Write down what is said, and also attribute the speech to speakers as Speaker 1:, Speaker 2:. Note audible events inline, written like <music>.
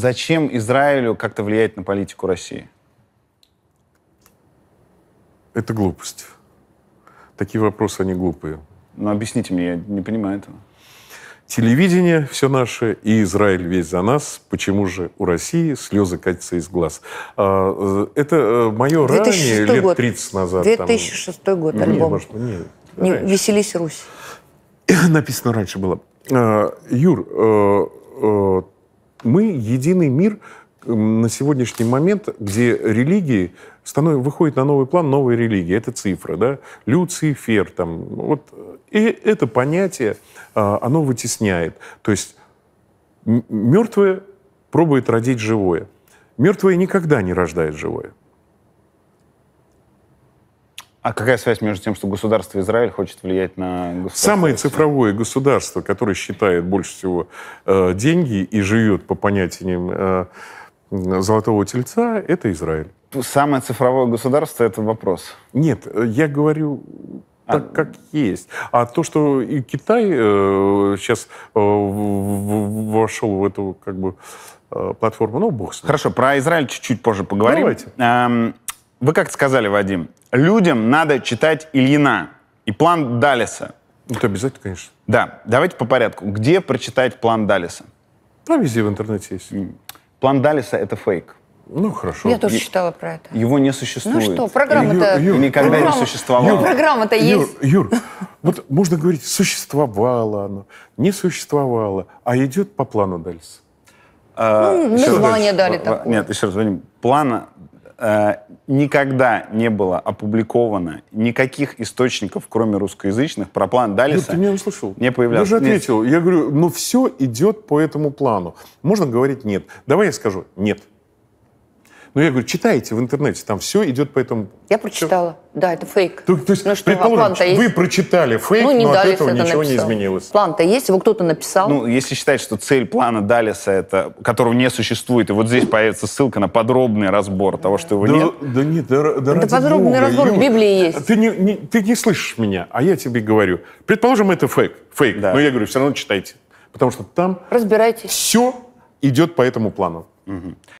Speaker 1: Зачем Израилю как-то влиять на политику России?
Speaker 2: Это глупость. Такие вопросы, они глупые. Ну, объясните мне, я не понимаю этого. Телевидение все наше, и Израиль весь за нас. Почему же у России слезы катятся из глаз? А, э, это э, мое ранее, год. лет год. 30 назад. 2006
Speaker 1: там... год, ну, альбом. Нет, может,
Speaker 2: нет, не,
Speaker 1: «Веселись, Русь».
Speaker 2: <clears throat> Написано раньше было. А, Юр, э, единый мир эм, на сегодняшний момент, где религии станов... выходит на новый план новые религии. Это цифра, да? Люцифер, там, вот. И это понятие, а, оно вытесняет. То есть мертвое пробует родить живое. Мертвое никогда не рождает живое.
Speaker 1: А какая связь между тем, что государство Израиль хочет влиять на государство?
Speaker 2: Самое цифровое государство, которое считает больше всего э, деньги и живет по понятиям э, золотого тельца, это Израиль. Самое цифровое государство — это вопрос. Нет, э, я говорю а так, а... как есть. А то, что и Китай э, сейчас э, вошел в эту как бы э,
Speaker 1: платформу, ну, бог с ним. Хорошо, про Израиль чуть-чуть позже поговорим. Давайте. Эм, вы как сказали, Вадим, людям надо читать Ильина и план Далиса. Это ну, обязательно, конечно. Да. Давайте по порядку. Где прочитать план Далиса? А везде в интернете есть. План Далиса — это фейк. Ну, хорошо. Я тоже читала про это. Его не существует. Ну что, программа-то... Юр, Юр, Никогда программа, не существовала. Юр, программа-то есть. Юр, Юр, вот
Speaker 2: можно говорить, существовало
Speaker 1: оно, не существовало, а идет по плану Далиса. А, ну, название дали такое. Нет, еще раз, плана Э, никогда не было опубликовано никаких источников, кроме русскоязычных, про план Далиса. Нет, ты меня услышал.
Speaker 2: Не появлялся. Я же ответил. Нет. Я говорю, но все идет по этому плану. Можно говорить нет. Давай я скажу нет. Ну, я говорю, читайте в интернете, там все идет по этому... Я прочитала. Все. Да, это фейк. То, то есть, ну, что, а предположим, вы есть?
Speaker 1: прочитали фейк, ну, не но Далис от этого ничего написал. не изменилось. План-то
Speaker 2: есть, его кто-то написал. Ну,
Speaker 1: если считать, что цель плана Далиса, это, которого не существует, и вот здесь появится ссылка на подробный разбор того, что его да, нет.
Speaker 2: Да нет, да, да, да подробный Бога, разбор в Библии есть.
Speaker 1: Ты не, не, ты не слышишь меня, а я тебе говорю. Предположим, это фейк,
Speaker 2: фейк да. но я говорю, все равно читайте. Потому что там... Разбирайтесь. Все идет по этому плану. Угу.